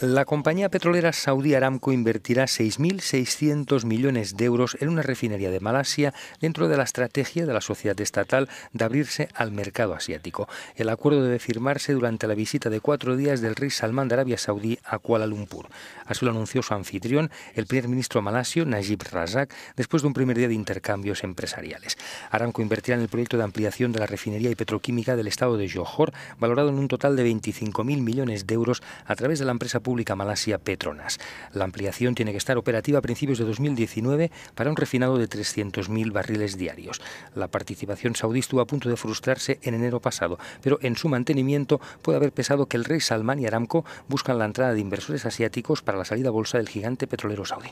La compañía petrolera saudí Aramco invertirá 6.600 millones de euros en una refinería de Malasia dentro de la estrategia de la sociedad estatal de abrirse al mercado asiático. El acuerdo debe firmarse durante la visita de cuatro días del rey Salman de Arabia Saudí a Kuala Lumpur. Así lo anunció su anfitrión, el primer ministro malasio Najib Razak, después de un primer día de intercambios empresariales. Aramco invertirá en el proyecto de ampliación de la refinería y petroquímica del estado de Johor, valorado en un total de 25.000 millones de euros a través de la empresa Malasia Petronas. La ampliación tiene que estar operativa a principios de 2019 para un refinado de 300.000 barriles diarios. La participación saudí estuvo a punto de frustrarse en enero pasado, pero en su mantenimiento puede haber pesado que el rey Salman y Aramco buscan la entrada de inversores asiáticos para la salida a bolsa del gigante petrolero saudí.